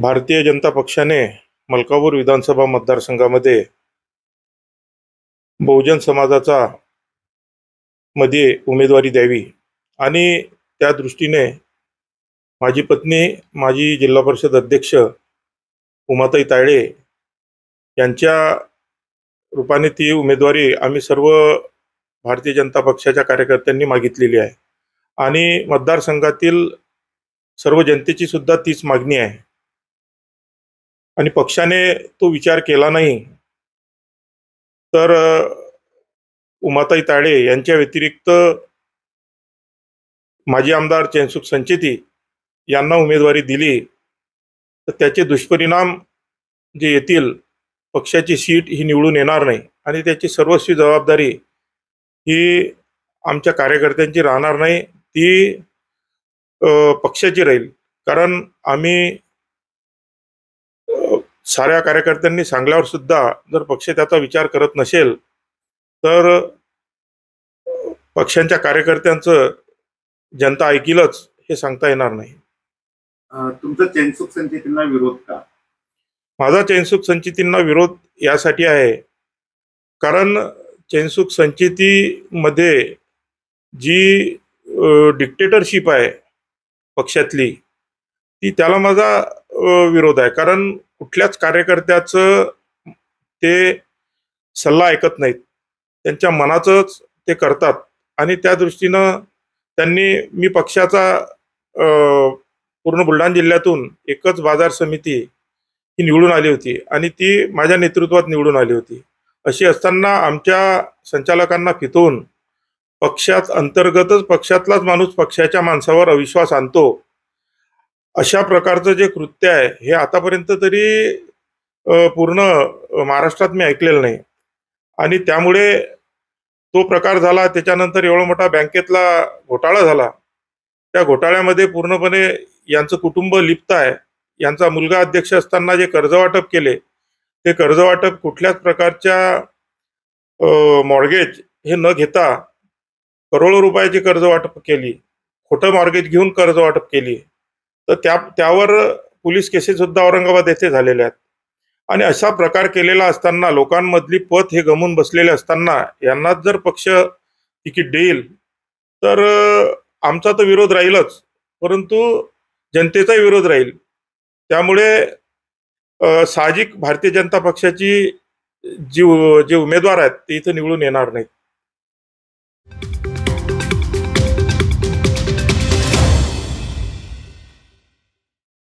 भारतीय जनता पक्षाने मलकापूर विधानसभा मतदारसंघामध्ये बहुजन समाजाचा मध्ये उमेदवारी द्यावी आणि त्या दृष्टीने माझी पत्नी माजी जिल्हा परिषद अध्यक्ष उमाताई तायडे यांच्या रूपाने ती उमेदवारी आम्ही सर्व भारतीय जनता पक्षाच्या कार्यकर्त्यांनी मागितलेली आहे आणि मतदारसंघातील सर्व जनतेची सुद्धा तीच मागणी आहे आणि पक्षाने तो विचार केला नाही तर उमाताई ताडे यांच्या व्यतिरिक्त माजी आमदार चैनसुख संचेती यांना उमेदवारी दिली तर त्याचे दुष्परिणाम जे येतील पक्षाची सीट ही निवडून येणार नाही आणि त्याची सर्वस्वी जबाबदारी ही आमच्या कार्यकर्त्यांची राहणार नाही ती पक्षाची राहील कारण आम्ही साऱ्या कार्यकर्त्यांनी सांगल्यावर सुद्धा जर पक्ष त्याचा विचार करत नसेल तर पक्षांच्या कार्यकर्त्यांचं जनता ऐकीलच हे सांगता येणार नाही तुमचा चैनसुख संचितींना विरोध का माझा चैनसुख संचितींना विरोध यासाठी आहे कारण चैनसुख संचितीमध्ये जी डिक्टेटरशिप आहे पक्षातली ती त्याला माझा विरोध आहे कारण कुठल्याच कार्यकर्त्याचं ते सल्ला ऐकत नाहीत त्यांच्या मनाचंच ते करतात आणि त्या दृष्टीनं त्यांनी मी पक्षाचा पूर्ण बुलढाणा जिल्ह्यातून एकच बाजार समिती ही निवडून आली होती आणि ती माझ्या नेतृत्वात निवडून आली होती अशी असताना आमच्या संचालकांना फितवून पक्षात अंतर्गतच पक्षातलाच माणूस पक्षाच्या माणसावर अविश्वास आणतो अशा प्रकारचं जे कृत्य आहे हे आतापर्यंत तरी पूर्ण महाराष्ट्रात मी ऐकलेलं नाही आणि त्यामुळे तो प्रकार झाला त्याच्यानंतर एवढा मोठा बँकेतला घोटाळा झाला त्या घोटाळ्यामध्ये पूर्णपणे यांचं कुटुंब लिप्त आहे यांचा मुलगा अध्यक्ष असताना जे कर्जवाटप केले ते कर्जवाटप कुठल्याच प्रकारच्या मॉर्गेज हे न घेता करोडो रुपयाची वाटप केली खोटं मॉर्गेज घेऊन कर्ज वाटप केली तर त्या त्यावर पोलीस केसेस सुद्धा औरंगाबाद येथे झालेल्या आहेत आणि अशा प्रकार केलेला असताना लोकांमधली पत हे गमून बसलेले असताना यांनाच जर पक्ष तिकीट देईल तर आमचा तर विरोध राहीलच परंतु जनतेचाही विरोध राहील त्यामुळे साहजिक भारतीय जनता पक्षाची जी जे उमेदवार आहेत ते इथं निवडून येणार नाहीत